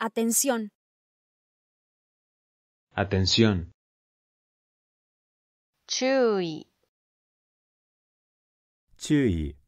Atención. Atención. Chui. Chui.